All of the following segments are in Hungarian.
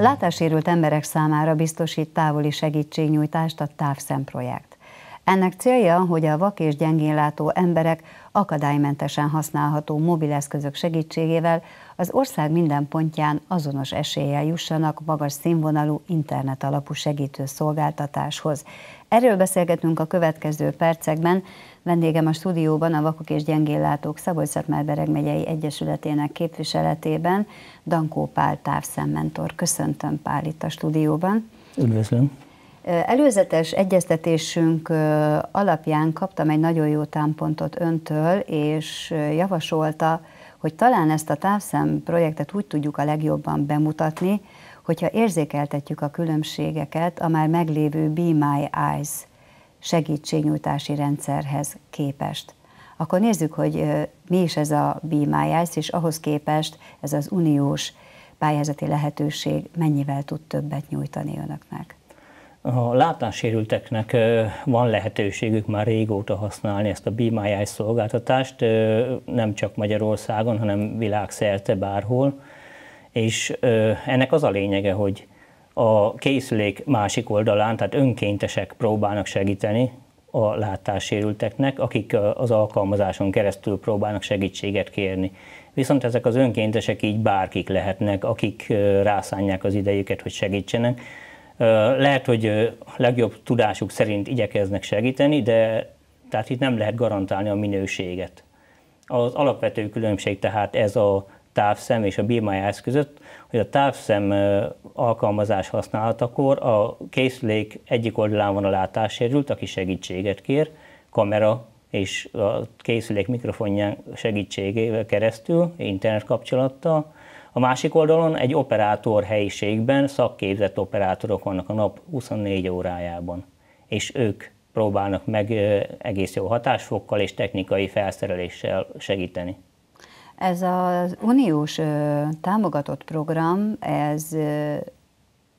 Látásérült emberek számára biztosít távoli segítségnyújtást a Távszem projekt. Ennek célja, hogy a vak és gyengénlátó emberek akadálymentesen használható mobileszközök segítségével az ország minden pontján azonos eséllyel jussanak magas színvonalú internet alapú segítő szolgáltatáshoz. Erről beszélgetünk a következő percekben. Vendégem a stúdióban a Vakok és Gyengéllátók szabolcs szatmárbereg megyei egyesületének képviseletében Dankó Pál távszemmentor. Köszöntöm Pál itt a stúdióban. Üdvözlöm. Előzetes egyeztetésünk alapján kaptam egy nagyon jó támpontot öntől, és javasolta, hogy talán ezt a távszem projektet úgy tudjuk a legjobban bemutatni, hogyha érzékeltetjük a különbségeket a már meglévő Be My Eyes segítségnyújtási rendszerhez képest. Akkor nézzük, hogy mi is ez a Be My Eyes, és ahhoz képest ez az uniós pályázati lehetőség mennyivel tud többet nyújtani önöknek. A látássérülteknek van lehetőségük már régóta használni ezt a Be My Eyes szolgáltatást, nem csak Magyarországon, hanem világszerte bárhol. És ennek az a lényege, hogy a készülék másik oldalán, tehát önkéntesek próbálnak segíteni a látássérülteknek, akik az alkalmazáson keresztül próbálnak segítséget kérni. Viszont ezek az önkéntesek így bárkik lehetnek, akik rászánják az idejüket, hogy segítsenek lehet, hogy legjobb tudásuk szerint igyekeznek segíteni, de tehát itt nem lehet garantálni a minőséget. Az alapvető különbség tehát ez a távszem és a BMIS között, hogy a távszem alkalmazás használatakor a készülék egyik oldalán van a látássérült, aki segítséget kér, kamera és a készülék mikrofonján segítségével keresztül, internet kapcsolattal, a másik oldalon egy operátor helyiségben szakképzett operátorok vannak a nap 24 órájában, és ők próbálnak meg egész jó hatásfokkal és technikai felszereléssel segíteni. Ez az uniós támogatott program, ez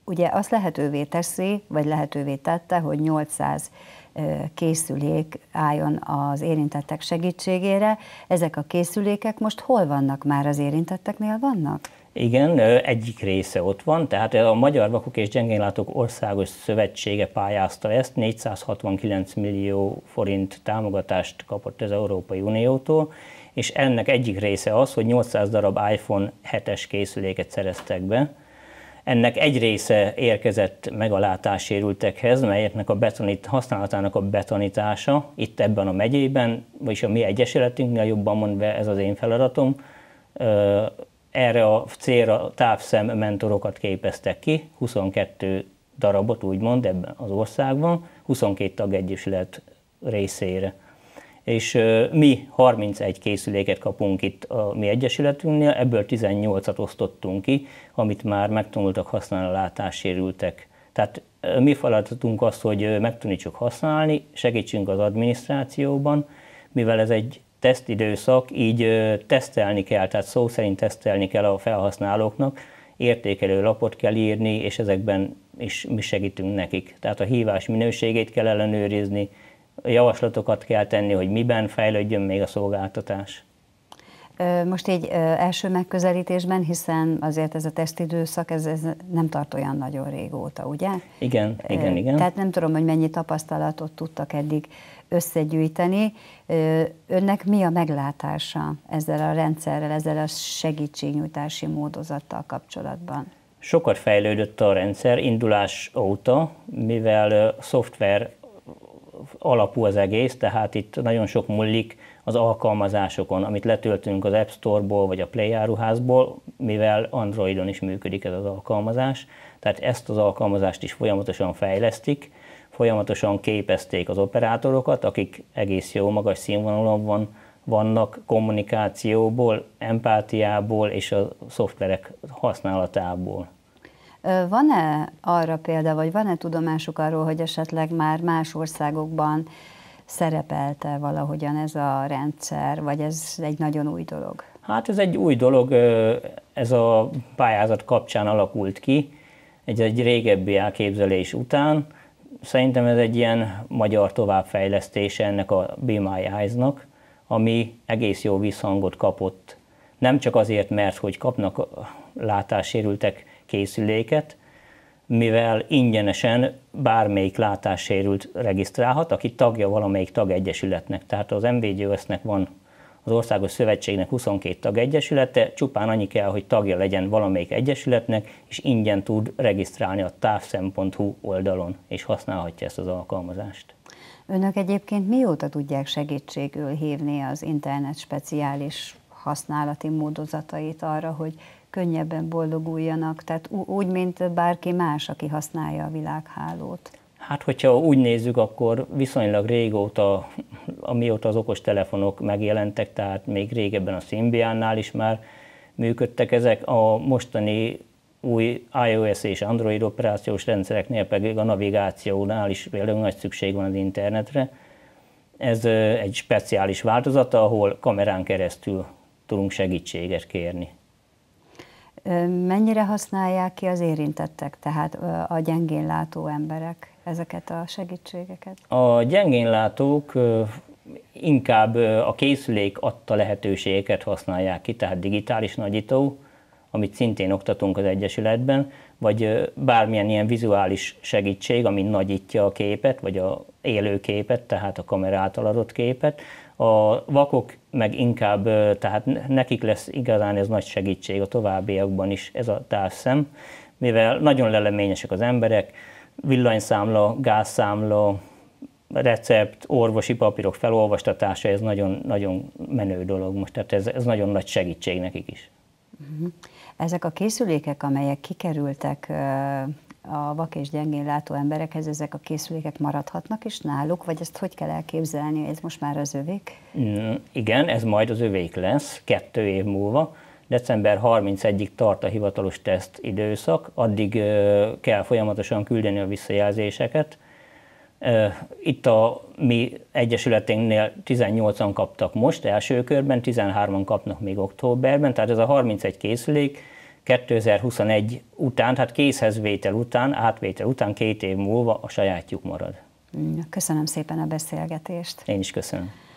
ugye azt lehetővé teszi, vagy lehetővé tette, hogy 800 készülék álljon az érintettek segítségére. Ezek a készülékek most hol vannak már az érintetteknél vannak? Igen, egyik része ott van, tehát a Magyar Vakok és Gyengénlátók Országos Szövetsége pályázta ezt, 469 millió forint támogatást kapott az Európai Uniótól, és ennek egyik része az, hogy 800 darab iPhone 7-es készüléket szereztek be, ennek egy része érkezett meg a látássérültekhez, melyeknek a betonit, használatának a betonítása itt ebben a megyében, vagyis a mi egyesületünknél jobban mondva ez az én feladatom, erre a célra távszem mentorokat képeztek ki, 22 darabot úgymond ebben az országban, 22 tagegyesület részére. És mi 31 készüléket kapunk itt a mi egyesületünknél, ebből 18-at osztottunk ki, amit már megtanultak használni a látássérültek. Tehát mi feladatunk az, hogy megtanítsuk használni, segítsünk az adminisztrációban, mivel ez egy tesztidőszak, így tesztelni kell, tehát szó szerint tesztelni kell a felhasználóknak, értékelő lapot kell írni, és ezekben is mi segítünk nekik. Tehát a hívás minőségét kell ellenőrizni, javaslatokat kell tenni, hogy miben fejlődjön még a szolgáltatás. Most egy első megközelítésben, hiszen azért ez a tesztidőszak, ez, ez nem tart olyan nagyon régóta, ugye? Igen, igen, igen. Tehát nem tudom, hogy mennyi tapasztalatot tudtak eddig összegyűjteni. Önnek mi a meglátása ezzel a rendszerrel, ezzel a segítségnyújtási módozattal kapcsolatban? Sokat fejlődött a rendszer indulás óta, mivel szoftver alapú az egész, tehát itt nagyon sok múlik az alkalmazásokon, amit letöltünk az App Store-ból vagy a Play áruházból, mivel Androidon is működik ez az alkalmazás, tehát ezt az alkalmazást is folyamatosan fejlesztik, folyamatosan képezték az operátorokat, akik egész jó magas színvonalon van, vannak kommunikációból, empátiából és a szoftverek használatából. Van-e arra példa, vagy van-e tudomásuk arról, hogy esetleg már más országokban szerepelte valahogyan ez a rendszer, vagy ez egy nagyon új dolog? Hát ez egy új dolog, ez a pályázat kapcsán alakult ki, egy, egy régebbi elképzelés után. Szerintem ez egy ilyen magyar továbbfejlesztése ennek a Be My Eyes-nak, ami egész jó visszhangot kapott. Nem csak azért, mert hogy kapnak látássérültek készüléket, mivel ingyenesen bármelyik látássérült regisztrálhat, aki tagja valamelyik tagegyesületnek. Tehát az MVGS-nek van az Országos Szövetségnek 22 tagegyesülete, csupán annyi kell, hogy tagja legyen valamelyik egyesületnek, és ingyen tud regisztrálni a távszem.hu oldalon, és használhatja ezt az alkalmazást. Önök egyébként mióta tudják segítségül hívni az internet speciális használati módozatait arra, hogy könnyebben boldoguljanak, tehát úgy, mint bárki más, aki használja a világhálót? Hát, hogyha úgy nézzük, akkor viszonylag régóta amióta az okos telefonok megjelentek, tehát még régebben a Symbiannál is már működtek ezek, a mostani új iOS és Android operációs rendszereknél pedig a navigációnál is például nagy szükség van az internetre. Ez egy speciális változata, ahol kamerán keresztül tudunk segítséget kérni. Mennyire használják ki az érintettek, tehát a gyengén látó emberek ezeket a segítségeket? A gyengénlátók inkább a készülék adta lehetőségeket használják ki, tehát digitális nagyító, amit szintén oktatunk az Egyesületben, vagy bármilyen ilyen vizuális segítség, ami nagyítja a képet, vagy a élő képet, tehát a kamera által adott képet. A vakok meg inkább, tehát nekik lesz igazán ez nagy segítség a továbbiakban is ez a távszem, mivel nagyon leleményesek az emberek, villanyszámla, gázszámla, recept, orvosi papírok felolvastatása, ez nagyon, nagyon menő dolog most, tehát ez, ez nagyon nagy segítség nekik is. Mm-hmm. Ezek a készülékek, amelyek kikerültek a vak és gyengén látó emberekhez, ezek a készülékek maradhatnak is náluk, vagy ezt hogy kell elképzelni, ez most már az övék? Mm, igen, ez majd az övék lesz, kettő év múlva. December 31-ig tart a hivatalos teszt időszak, addig kell folyamatosan küldeni a visszajelzéseket, itt a mi egyesületénknél 18-an kaptak most első körben, 13-an kapnak még októberben, tehát ez a 31 készülék 2021 után, tehát vétel után, átvétel után két év múlva a sajátjuk marad. Köszönöm szépen a beszélgetést. Én is köszönöm.